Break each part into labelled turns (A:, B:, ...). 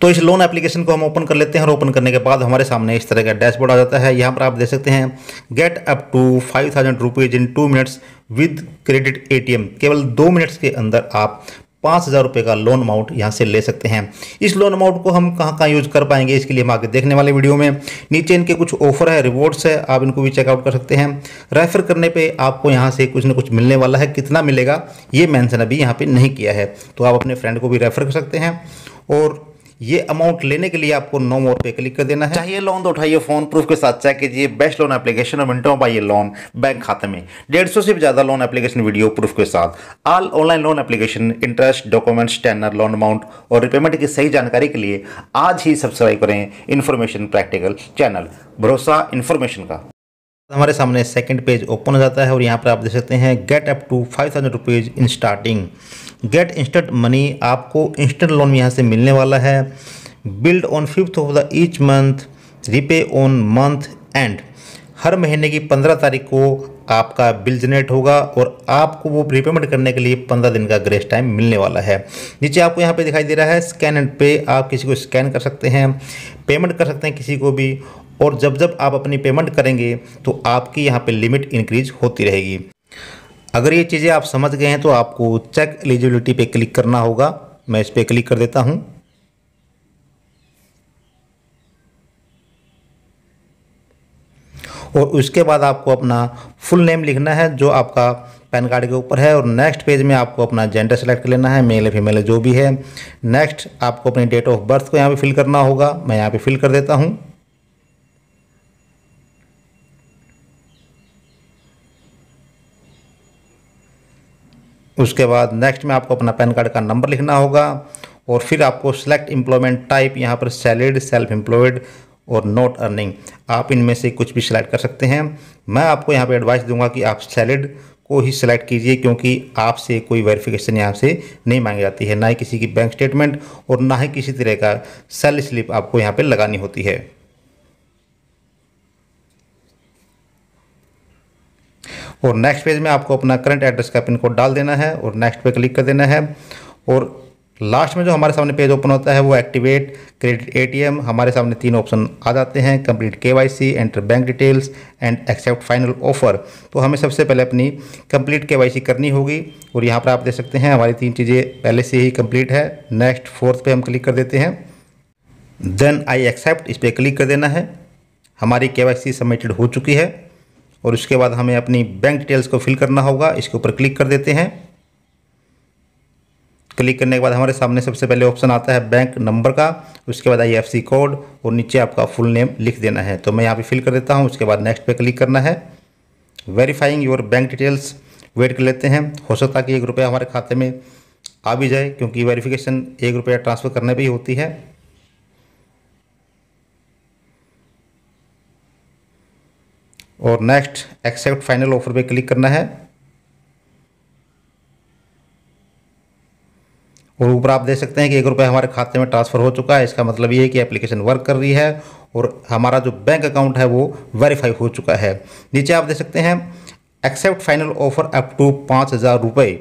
A: तो इस loan application को हम ओपन कर लेते हैं और ओपन करने के बाद हमारे सामने इस तरह का डैशबोर्ड आ जाता है यहाँ पर आप देख सकते हैं get up to five thousand rupees in two minutes with credit M केवल दो मिनट्स के अंदर आप पाँच हज़ार रुपये का लोन अमाउंट यहाँ से ले सकते हैं इस लोन अमाउंट को हम कहाँ कहाँ यूज़ कर पाएंगे इसके लिए हम आगे देखने वाले वीडियो में नीचे इनके कुछ ऑफर है रिवॉर्ड्स है आप इनको भी चेकआउट कर सकते हैं रेफ़र करने पे आपको यहाँ से कुछ ना कुछ मिलने वाला है कितना मिलेगा ये मैंसन अभी यहाँ पे नहीं किया है तो आप अपने फ्रेंड को भी रेफ़र कर सकते हैं और ये अमाउंट लेने के लिए आपको नो मोर पे क्लिक कर देना है चाहिए लोन तो उठाइए फोन प्रूफ के साथ चेक कीजिए बेस्ट लोन एप्लीकेशन और मिनटों पाइए लोन बैंक खाते में डेढ़ सौ से भी ज़्यादा लोन एप्लीकेशन वीडियो प्रूफ के साथ all online loan application interest documents tenure loan amount और रिपेमेंट की सही जानकारी के लिए आज ही सब्सक्राइब करें इन्फॉर्मेशन प्रैक्टिकल चैनल भरोसा इन्फॉर्मेशन का हमारे सामने सेकंड पेज ओपन हो जाता है और यहाँ पर आप देख सकते हैं get up to five thousand rupees in starting get instant money आपको इंस्टेंट लोन यहाँ से मिलने वाला है build on fifth of the each month repay on month end हर महीने की पंद्रह तारीख को आपका बिल जनरेट होगा और आपको वो रिपेमेंट करने के लिए पंद्रह दिन का ग्रेस टाइम मिलने वाला है नीचे आपको यहाँ पे दिखाई दे रहा है स्कैन एंड पे आप किसी को स्कैन कर सकते हैं पेमेंट कर सकते हैं किसी को भी और जब जब आप अपनी पेमेंट करेंगे तो आपकी यहाँ पे लिमिट इंक्रीज होती रहेगी अगर ये चीज़ें आप समझ गए हैं तो आपको चेक एलिजिबिलिटी पे क्लिक करना होगा मैं इस पर क्लिक कर देता हूँ और उसके बाद आपको अपना फुल नेम लिखना है जो आपका पैन कार्ड के ऊपर है और नेक्स्ट पेज में आपको अपना जेंडर सेलेक्ट कर लेना है मेल या फीमेल जो भी है नेक्स्ट आपको अपनी डेट ऑफ बर्थ को यहाँ पे फिल करना होगा मैं यहाँ पे फिल कर देता हूँ उसके बाद नेक्स्ट में आपको अपना पैन कार्ड का नंबर लिखना होगा और फिर आपको सेलेक्ट एम्प्लॉयमेंट टाइप यहाँ पर सैलरीड सेल्फ एम्प्लॉयड और नॉट अर्निंग आप इनमें से कुछ भी सिलेक्ट कर सकते हैं मैं आपको यहाँ पे एडवाइस दूंगा कि आप सैलरीड को ही सिलेक्ट कीजिए क्योंकि आपसे कोई वेरिफिकेशन यहाँ से नहीं मांगी जाती है ना ही किसी की बैंक स्टेटमेंट और ना ही किसी तरह का सेल स्लिप आपको यहाँ पर लगानी होती है और नेक्स्ट पेज में आपको अपना करंट एड्रेस का पिन कोड डाल देना है और नेक्स्ट पे क्लिक कर देना है और लास्ट में जो हमारे सामने पेज ओपन होता है वो एक्टिवेट क्रेडिट एटीएम हमारे सामने तीन ऑप्शन आ जाते हैं complete KYC enter bank details and accept final offer तो हमें सबसे पहले अपनी कंप्लीट केवाईसी करनी होगी और यहाँ पर आप देख सकते हैं हमारी तीन चीज़ें पहले से ही कंप्लीट है नेक्स्ट फोर्थ पर हम क्लिक कर देते हैं देन आई एक्सेप्ट इस पर क्लिक कर देना है हमारी के वाई सबमिटेड हो चुकी है और उसके बाद हमें अपनी बैंक डिटेल्स को फिल करना होगा इसके ऊपर क्लिक कर देते हैं क्लिक करने के बाद हमारे सामने सबसे पहले ऑप्शन आता है बैंक नंबर का उसके बाद आई कोड और नीचे आपका फुल नेम लिख देना है तो मैं यहाँ पे फिल कर देता हूँ उसके बाद नेक्स्ट पे क्लिक करना है verifying your bank details wait कर लेते हैं हो सकता है कि एक रुपया हमारे खाते में आ भी जाए क्योंकि वेरिफिकेशन एक रुपया ट्रांसफ़र करने पर ही होती है और नेक्स्ट एक्सेप्ट फाइनल ऑफर पे क्लिक करना है और ऊपर आप देख सकते हैं कि एक रुपये हमारे खाते में ट्रांसफ़र हो चुका है इसका मतलब ये है कि एप्लीकेशन वर्क कर रही है और हमारा जो बैंक अकाउंट है वो वेरीफाई हो चुका है नीचे आप देख सकते हैं accept final offer up to पाँच हज़ार रुपये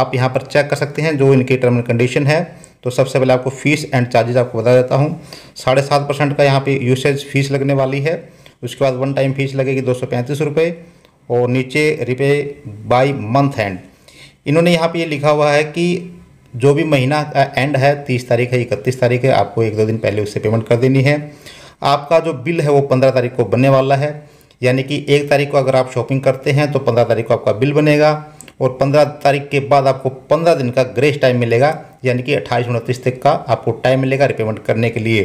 A: आप यहाँ पर चेक कर सकते हैं जो इनकी टर्म एंड कंडीशन है तो सबसे पहले आपको फ़ीस एंड चार्जेज आपको बता देता हूँ साढ़े सात परसेंट का यहाँ पे यूसेज फीस लगने वाली है उसके बाद वन टाइम फीस लगेगी दो रुपये और नीचे रिपे बाई मंथ एंड इन्होंने यहाँ पर ये लिखा हुआ है कि जो भी महीना एंड है तीस तारीख है इकतीस तारीख है आपको एक दो दिन पहले उससे पेमेंट कर देनी है आपका जो बिल है वो पंद्रह तारीख को बनने वाला है यानी कि एक तारीख को अगर आप शॉपिंग करते हैं तो पंद्रह तारीख को आपका बिल बनेगा और पंद्रह तारीख के बाद आपको पंद्रह दिन का ग्रेस टाइम मिलेगा यानी कि अट्ठाईस उनतीस तक का आपको टाइम मिलेगा रिपेमेंट करने के लिए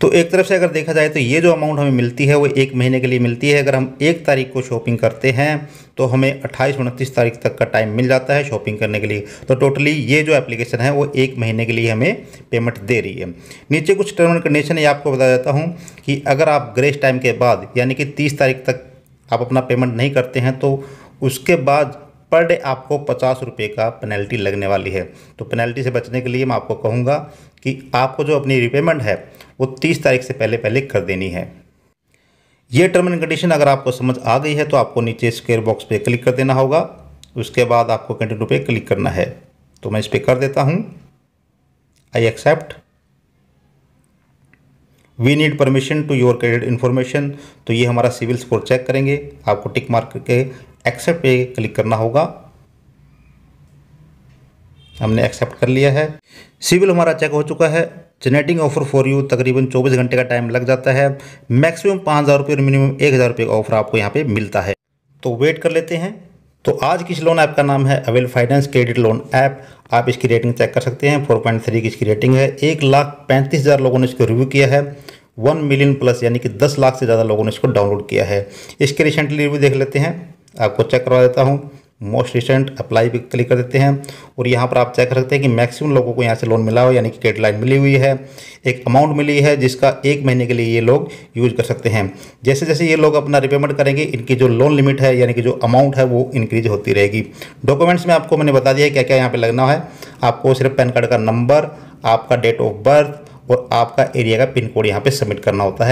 A: तो एक तरफ से अगर देखा जाए तो ये जो अमाउंट हमें मिलती है वो एक महीने के लिए मिलती है अगर हम एक तारीख को शॉपिंग करते हैं तो हमें अट्ठाईस उनतीस तारीख तक का टाइम मिल जाता है शॉपिंग करने के लिए तो टोटली ये जो एप्लीकेशन है वो एक महीने के लिए हमें पेमेंट दे रही है नीचे कुछ टर्म एंड कंडीशन ये आपको बता देता हूँ कि अगर आप ग्रेस टाइम के बाद यानी कि तीस तारीख तक आप अपना पेमेंट नहीं करते हैं तो उसके बाद पर डे आपको पचास रुपये का पेनल्टी लगने वाली है तो पेनल्टी से बचने के लिए मैं आपको कहूँगा कि आपको जो अपनी रिपेमेंट है वो तीस तारीख से पहले पहले कर देनी है ये टर्म एंड कंडीशन अगर आपको समझ आ गई है तो आपको नीचे स्क्वेयर बॉक्स पे क्लिक कर देना होगा उसके बाद आपको कंटिन्यू पे क्लिक करना है तो मैं इस पर कर देता हूँ I accept we need permission to your credit information तो ये हमारा सिविल स्कोर चेक करेंगे आपको टिक मार्क के एक्सेप्ट पे क्लिक करना होगा हमने एक्सेप्ट कर लिया है सिविल हमारा चेक हो चुका है जनरेटिंग ऑफर फॉर यू तकरीबन 24 घंटे का टाइम लग जाता है मैक्सिमम पाँच हज़ार रुपये और मिनिमम एक हज़ार रुपये का ऑफर आपको यहाँ पे मिलता है तो वेट कर लेते हैं तो आज की इस लोन ऐप का नाम है avail finance credit loan app आप इसकी रेटिंग चेक कर सकते हैं फोर पॉइंट थ्री की इसकी रेटिंग है एक लाख पैंतीस हज़ार लोगों ने इसको रिव्यू किया है वन मिलियन प्लस यानी कि दस लाख से ज़्यादा लोगों ने इसको डाउनलोड किया है इसके रिसेंटली रिव्यू देख लेते हैं आपको चेक करवा देता हूँ मोस्ट रिसेंट अप्लाई भी क्लिक कर देते हैं और यहाँ पर आप चेक कर सकते हैं कि मैक्सिमम लोगों को यहाँ से लोन मिला हो यानी कि डेडलाइन मिली हुई है एक अमाउंट मिली है जिसका एक महीने के लिए ये लोग यूज कर सकते हैं जैसे जैसे ये लोग अपना रिपेमेंट करेंगे इनकी जो लोन लिमिट है यानी कि जो अमाउंट है वो इंक्रीज होती रहेगी डॉक्यूमेंट्स में आपको मैंने बता दिया क्या क्या यहाँ पर लगना है आपको सिर्फ पैन कार्ड का नंबर आपका डेट ऑफ बर्थ और आपका एरिया का पिन कोड यहाँ पर सबमिट करना होता है